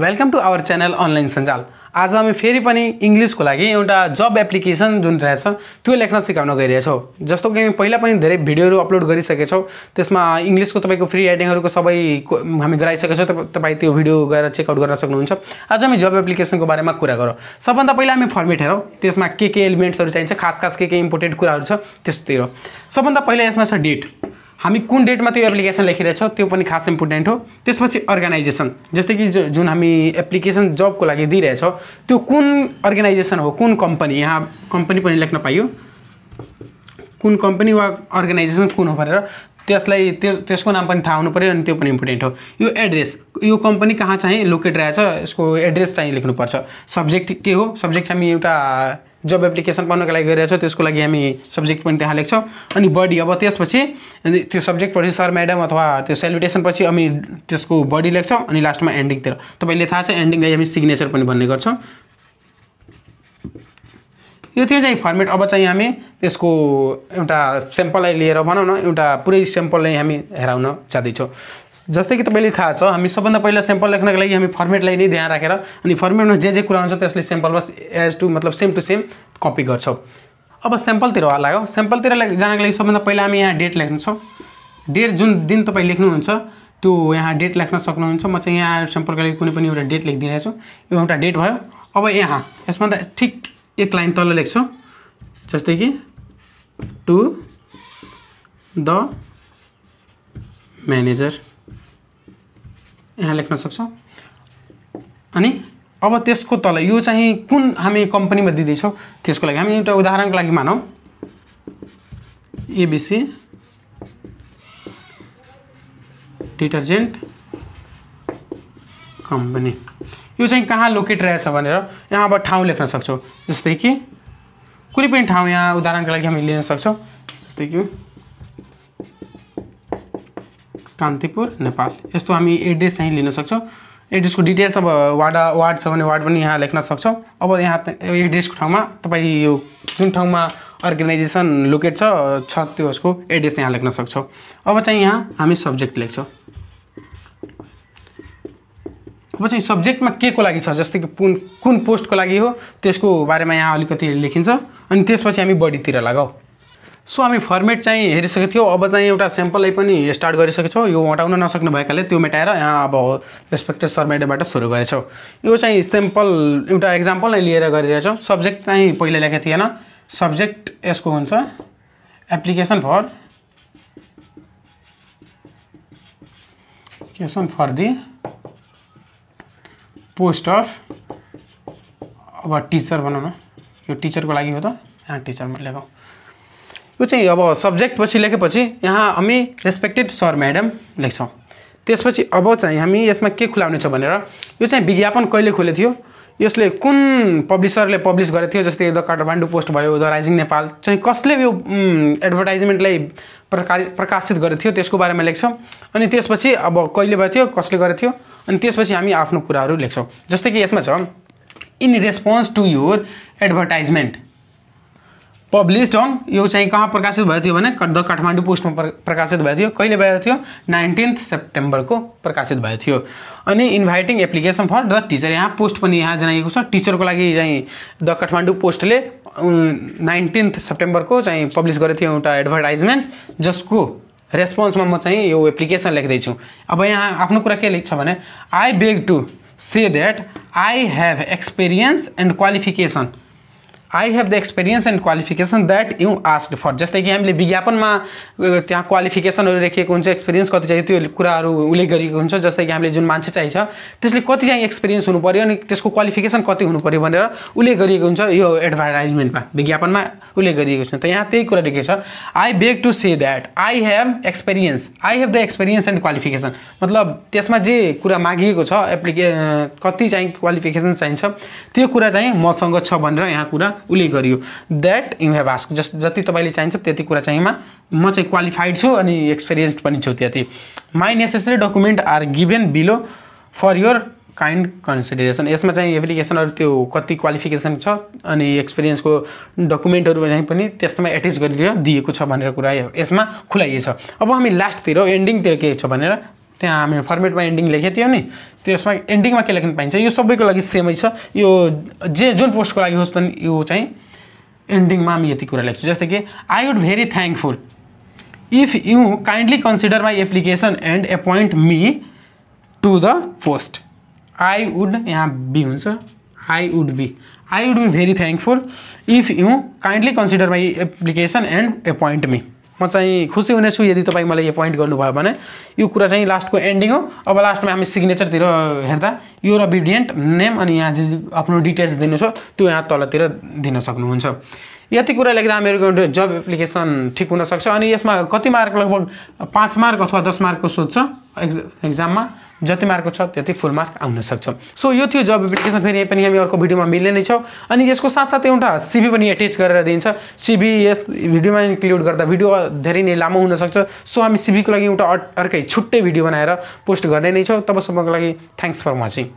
welcome to our channel online सञ्जाल आज हामी फेरि पनि इङ्ग्लिसको लागि एउटा जब एप्लिकेसन जुन रहेछ त्यो लेख्न सिकाउन गइरहेछौँ जस्तो कि हामी पहिला पनि धेरै भिडियोहरू अपलोड गरिसकेछौँ त्यसमा इङ्ग्लिसको तपाईँको फ्री राइटिङहरूको सबै हामी गराइसकेछौँ तपाईँ त्यो भिडियो गएर चेकआउट गर्न सक्नुहुन्छ आज हामी जब एप्लिकेसनको बारेमा कुरा गरौँ सबभन्दा पहिला हामी फर्मेट हेरौँ त्यसमा के के एलिमेन्ट्सहरू चाहिन्छ खास खास के के इम्पोर्टेन्ट कुराहरू छ त्यस्तोतिर सबभन्दा पहिला यसमा छ डेट हामी कुन डेटमा त्यो एप्लिकेसन लेखिरहेछौँ त्यो पनि खास इम्पोर्टेन्ट हो त्यसपछि अर्गनाइजेसन जस्तै कि जुन हामी एप्लिकेसन जबको लागि दिइरहेछौँ त्यो कुन अर्गनाइजेसन हो कुन कम्पनी यहाँ कम्पनी पनि लेख्न पाइयो कुन कम्पनी वा अर्गनाइजेसन कुन हो भनेर त्यसलाई त्यो त्यसको नाम पनि थाहा हुनु पऱ्यो अनि त्यो पनि इम्पोर्टेन्ट हो यो एड्रेस यो कम्पनी कहाँ चाहिँ लोकेट रहेछ यसको एड्रेस चाहिँ लेख्नुपर्छ सब्जेक्ट के हो सब्जेक्ट हामी एउटा जब एप्लिकेसन पढ्नको लागि गरिरहेको छ त्यसको लागि हामी सब्जेक्ट पनि त्यहाँ लेख्छौँ अनि बडी अब त्यसपछि त्यो सब्जेक्ट पछि सर म्याडम अथवा त्यो सेलिब्रेसनपछि हामी त्यसको बडी लेख्छौँ अनि लास्टमा एन्डिङतिर तपाईँले थाहा छ एन्डिङलाई हामी सिग्नेचर पनि भन्ने गर्छौँ त्यो थियो चाहिँ फर्मेट अब चाहिँ हामी त्यसको एउटा सेम्पललाई लिएर भनौँ न एउटा पुरै सेम्पललाई हामी हेराउन जाँदैछौँ जस्तै कि तपाईँले थाहा छ हामी सबभन्दा पहिला सेम्पल लेख्नको लागि हामी फर्मेटलाई नै ध्यान राखेर अनि फर्मेटमा जे जे कुरा हुन्छ त्यसले सेम्पलमा एज टु मतलब सेम टु सेम कपी गर्छौँ अब सेम्पलतिर लाग्यो सेम्पलतिर जानको लागि सबभन्दा पहिला हामी यहाँ डेट लेख्नेछौँ डेट जुन दिन तपाईँ लेख्नुहुन्छ त्यो यहाँ डेट लेख्न सक्नुहुन्छ म चाहिँ यहाँ सेम्पलको लागि कुनै पनि एउटा डेट लेखिदिनेछु यो एउटा डेट भयो अब यहाँ यसभन्दा ठिक एक लाइन तल लेख्छौँ जस्तै कि टु द म्यानेजर यहाँ लेख्न सक्छौँ अनि अब त्यसको तल यो चाहिँ कुन हामी कम्पनीमा दिँदैछौँ त्यसको लागि हामी एउटा उदाहरणको लागि मानौँ एबिसी डिटर्जेन्ट कम्पनी यो चाहिँ कहाँ लोकेट रहेछ भनेर यहाँ अब ठाउँ लेख्न सक्छौँ जस्तै कि कुनै पनि ठाउँ यहाँ उदाहरणको लागि हामी लिन सक्छौँ जस्तै कि कान्तिपुर नेपाल यस्तो हामी एड्रेस चाहिँ लिन सक्छौँ एड्रेसको डिटेल्स अब वार्ड वार्ड छ भने वार्ड पनि यहाँ लेख्न सक्छौँ अब यहाँ एड्रेसको ठाउँमा तपाईँ यो जुन ठाउँमा अर्गनाइजेसन लोकेट छ छ त्यसको एड्रेस यहाँ लेख्न सक्छौँ अब चाहिँ यहाँ हामी सब्जेक्ट लेख्छौँ त्यसको पछि सब्जेक्टमा के को लागि छ जस्तै कि कुन कुन पोस्टको लागि हो त्यसको बारेमा यहाँ अलिकति लेखिन्छ अनि त्यसपछि हामी बडीतिर लगाऊ सो हामी फर्मेट चाहिँ हेरिसकेको थियौँ अब चाहिँ एउटा स्याम्पललाई पनि स्टार्ट गरिसकेछौँ यो हटाउन नसक्नु भएकाले त्यो मेटाएर यहाँ अब रेस्पेक्टेड सर्मेडेबाट सुरु गरेछौँ यो चाहिँ सेम्पल एउटा एक्जाम्पल नै लिएर गरिरहेछौँ सब्जेक्ट चाहिँ पहिले लेखेको थिएन सब्जेक्ट यसको हुन्छ application for application for the post of अब टिचर भनौँ न यो टिचरको लागि हो त यहाँ टिचर लेखौँ यो चाहिँ अब सब्जेक्ट पछि लेखेपछि यहाँ हामी रेस्पेक्टेड सर म्याडम लेख्छौँ त्यसपछि अब चाहिँ हामी यसमा के खुलाउने छ भनेर यो चाहिँ विज्ञापन कहिले खुलेको थियो यसले कुन पब्लिसरले पब्लिस गरेको थियो जस्तै द काठमाडौँ पोस्ट भयो द राइजिङ नेपाल चाहिँ कसले यो एडभर्टाइजमेन्टलाई प्रकाशित गरेको थियो त्यसको बारेमा लेख्छौँ अनि त्यसपछि अब कहिले भएको थियो कसले गरेको थियो अनि त्यसपछि हामी आफ्नो कुराहरू लेख्छौँ जस्तै कि यसमा छ in response to your advertisement published on यो चाहिँ कहाँ प्रकाशित भएको थियो भने द काठमाडौँ पोस्टमा प्रकाशित भएको थियो कहिले भएको थियो नाइन्टिन्थ सेप्टेम्बरको प्रकाशित भएको थियो अनि inviting application for the teacher यहाँ पोस्ट पनि यहाँ जनाइएको छ टिचरको लागि चाहिँ द काठमाडौँ पोस्टले नाइन्टिन्थ सेप्टेम्बरको चाहिँ पब्लिस गरेको थियो एउटा एडभर्टाइजमेन्ट जसको रेस्पोन्समा म चाहिँ यो एप्लिकेसन लेख्दैछु अब यहाँ आफ्नो कुरा के लेख्छ भने I beg to say that I have experience and qualification I have the experience and qualification that you ask for जस्तै कि हामीले विज्ञापनमा त्यहाँ क्वालिफिकेसनहरू लेखिएको हुन्छ एक्सपिरियन्स कति चाहियो त्यो कुराहरू उल्लेख गरिएको हुन्छ जस्तै कि हामीले जुन मान्छे चाहिन्छ त्यसले कति चाहिँ एक्सपिरियन्स हुनु पऱ्यो अनि त्यसको क्वालिफिकेसन कति हुनु पऱ्यो भनेर उल्लेख गरिएको हुन्छ यो एडभर्टाइजमेन्टमा विज्ञापनमा उल्लेख गरिएको छ त यहाँ त्यही कुरा लेखेको छ I beg to say that I have experience I have the experience and qualification मतलब त्यसमा जे कुरा मागिएको छ एप्लिके कति चाहिँ क्वालिफिकेसन चाहिन्छ त्यो कुरा चाहिँ मसँग छ भनेर यहाँ कुरा उसले गरियो द्याट यु हेभ आस्क जस जति तपाईँले चाहिन्छ त्यति कुरा चाहिँमा म चाहिँ क्वालिफाइड छु अनि एक्सपिरियन्स पनि छु त्यति my necessary document are given below for your kind consideration यसमा चाहिँ एप्लिकेसनहरू त्यो कति क्वालिफिकेसन छ अनि एक्सपिरियन्सको डकुमेन्टहरू पनि त्यसमा एट्याच गरेर दिएको छ भनेर कुरा यसमा खुलाइएछ अब हामी लास्टतिर एन्डिङतिर के छ भनेर त्यहाँ में फर्मेटमा एन्डिङ लेखेको तो नि त्यसमा एन्डिङमा के लेख्न पाइन्छ यो सबैको लागि सेमै छ यो जे जुन पोस्टको लागि होस् त यो चाहिँ एन्डिङमा हामी यति कुरा लेख्छु जस्तै कि I would very thankful if you kindly consider my application and appoint me to the post I would यहाँ बी हुन्छ I would be I would be very thankful if you kindly consider my application and appoint me म चाहिँ खुसी हुनेछु यदि तपाईँ मलाई यो पोइन्ट गर्नुभयो भने यो कुरा चाहिँ लास्टको एन्डिङ हो अब लास्टमा हामी सिग्नेचरतिर हेर्दा यो र बिडियन्ट नेम अनि यहाँ जे आफ्नो डिटेल्स दिनु छ त्यो यहाँ तलतिर दिन सक्नुहुन्छ यति कुरा लेख्दा हामीहरूको जब एप्लिकेसन ठिक हुनसक्छ अनि यसमा कति मार्क लगभग पाँच मार्क अथवा दस मार्कको सोध्छ एक्जा एक्जाममा जति मार्कको छ त्यति फुल मार्क आउनसक्छ सो यो थियो जब एप्लिकेसन फेरि पनि हामी अर्को भिडियोमा मिल्ने नै छौँ अनि यसको साथसाथै एउटा सिबी पनि एटेच गरेर दिन्छ सिबी यस भिडियोमा इन्क्लुड गर्दा भिडियो धेरै नै लामो हुनसक्छ सो हामी सिबीको लागि एउटा अर्कै छुट्टै भिडियो बनाएर पोस्ट गर्ने नै छौँ तबसम्मको लागि थ्याङ्क्स फर वाचिङ